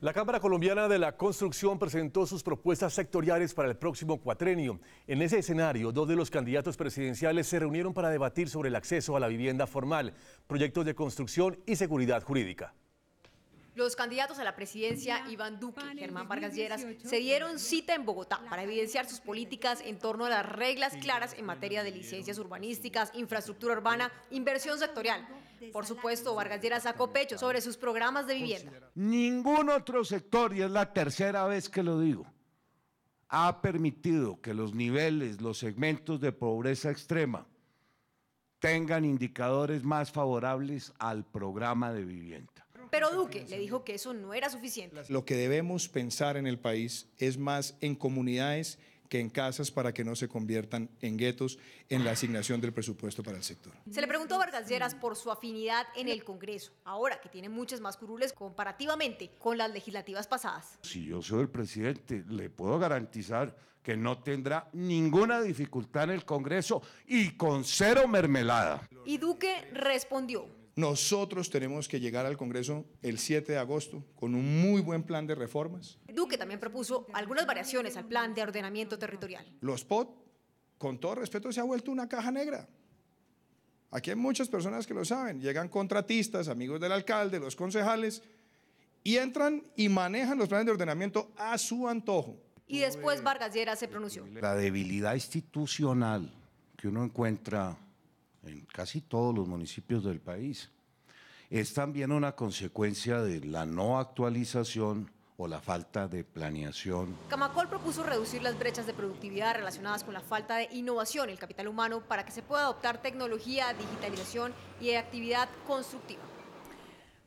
La Cámara Colombiana de la Construcción presentó sus propuestas sectoriales para el próximo cuatrenio. En ese escenario, dos de los candidatos presidenciales se reunieron para debatir sobre el acceso a la vivienda formal, proyectos de construcción y seguridad jurídica. Los candidatos a la presidencia Iván Duque y Germán Vargas Lleras se dieron cita en Bogotá para evidenciar sus políticas en torno a las reglas claras en materia de licencias urbanísticas, infraestructura urbana, inversión sectorial. Por supuesto, Vargas Lleras sacó pecho sobre sus programas de vivienda. Ningún otro sector, y es la tercera vez que lo digo, ha permitido que los niveles, los segmentos de pobreza extrema tengan indicadores más favorables al programa de vivienda. Pero Duque le dijo que eso no era suficiente. Lo que debemos pensar en el país es más en comunidades que en casas para que no se conviertan en guetos en la asignación del presupuesto para el sector. Se le preguntó a Vargas por su afinidad en el Congreso, ahora que tiene muchas más curules comparativamente con las legislativas pasadas. Si yo soy el presidente, le puedo garantizar que no tendrá ninguna dificultad en el Congreso y con cero mermelada. Y Duque respondió nosotros tenemos que llegar al Congreso el 7 de agosto con un muy buen plan de reformas. Duque también propuso algunas variaciones al plan de ordenamiento territorial. Los POT, con todo respeto, se ha vuelto una caja negra. Aquí hay muchas personas que lo saben. Llegan contratistas, amigos del alcalde, los concejales, y entran y manejan los planes de ordenamiento a su antojo. Y después Vargas Lleras se pronunció. La debilidad institucional que uno encuentra en casi todos los municipios del país. Es también una consecuencia de la no actualización o la falta de planeación. Camacol propuso reducir las brechas de productividad relacionadas con la falta de innovación en el capital humano para que se pueda adoptar tecnología, digitalización y actividad constructiva.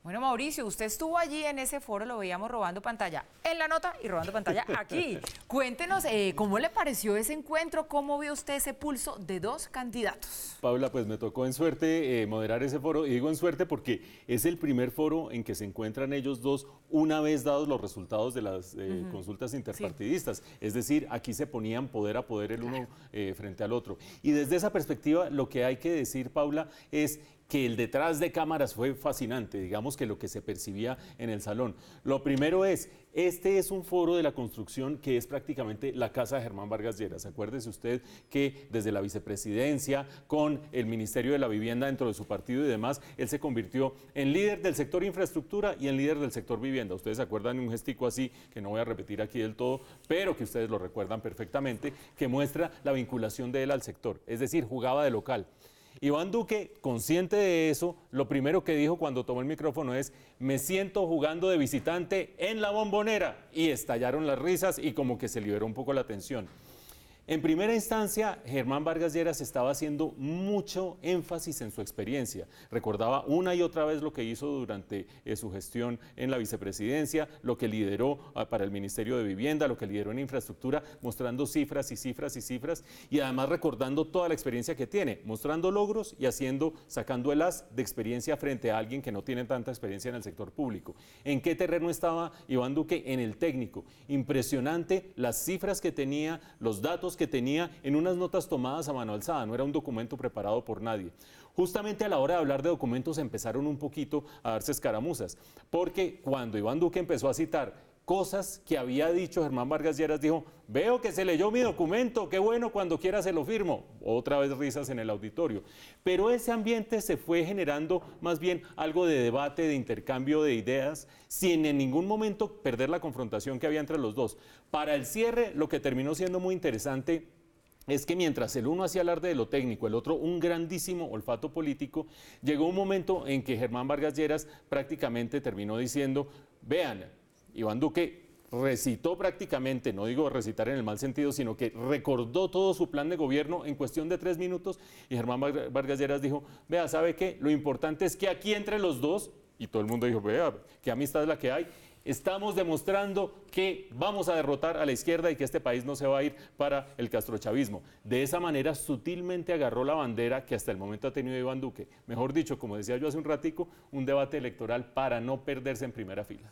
Bueno, Mauricio, usted estuvo allí en ese foro, lo veíamos robando pantalla en la nota y robando pantalla aquí. Cuéntenos eh, cómo le pareció ese encuentro, cómo vio usted ese pulso de dos candidatos. Paula, pues me tocó en suerte eh, moderar ese foro, y digo en suerte porque es el primer foro en que se encuentran ellos dos una vez dados los resultados de las eh, consultas interpartidistas. Es decir, aquí se ponían poder a poder el uno frente al otro. Y desde esa perspectiva, lo que hay que decir, Paula, es que el detrás de cámaras fue fascinante, digamos que lo que se percibía en el salón. Lo primero es, este es un foro de la construcción que es prácticamente la casa de Germán Vargas Lleras. Acuérdese usted que desde la vicepresidencia, con el Ministerio de la Vivienda dentro de su partido y demás, él se convirtió en líder del sector infraestructura y en líder del sector vivienda. Ustedes se acuerdan un gestico así, que no voy a repetir aquí del todo, pero que ustedes lo recuerdan perfectamente, que muestra la vinculación de él al sector. Es decir, jugaba de local. Iván Duque, consciente de eso, lo primero que dijo cuando tomó el micrófono es, me siento jugando de visitante en la bombonera. Y estallaron las risas y como que se liberó un poco la tensión. En primera instancia, Germán Vargas Lleras estaba haciendo mucho énfasis en su experiencia. Recordaba una y otra vez lo que hizo durante eh, su gestión en la vicepresidencia, lo que lideró ah, para el Ministerio de Vivienda, lo que lideró en infraestructura, mostrando cifras y cifras y cifras y además recordando toda la experiencia que tiene, mostrando logros y haciendo, sacando el as de experiencia frente a alguien que no tiene tanta experiencia en el sector público. ¿En qué terreno estaba Iván Duque? En el técnico. Impresionante las cifras que tenía, los datos que tenía en unas notas tomadas a mano alzada, no era un documento preparado por nadie. Justamente a la hora de hablar de documentos empezaron un poquito a darse escaramuzas, porque cuando Iván Duque empezó a citar cosas que había dicho Germán Vargas Lleras. Dijo, veo que se leyó mi documento, qué bueno, cuando quiera se lo firmo. Otra vez risas en el auditorio. Pero ese ambiente se fue generando más bien algo de debate, de intercambio de ideas, sin en ningún momento perder la confrontación que había entre los dos. Para el cierre, lo que terminó siendo muy interesante es que mientras el uno hacía alarde de lo técnico, el otro un grandísimo olfato político, llegó un momento en que Germán Vargas Lleras prácticamente terminó diciendo, vean, Iván Duque recitó prácticamente, no digo recitar en el mal sentido, sino que recordó todo su plan de gobierno en cuestión de tres minutos y Germán Vargas Lleras dijo, vea, ¿sabe qué? Lo importante es que aquí entre los dos, y todo el mundo dijo, vea, qué amistad es la que hay, estamos demostrando que vamos a derrotar a la izquierda y que este país no se va a ir para el castrochavismo. De esa manera sutilmente agarró la bandera que hasta el momento ha tenido Iván Duque. Mejor dicho, como decía yo hace un ratico, un debate electoral para no perderse en primera fila.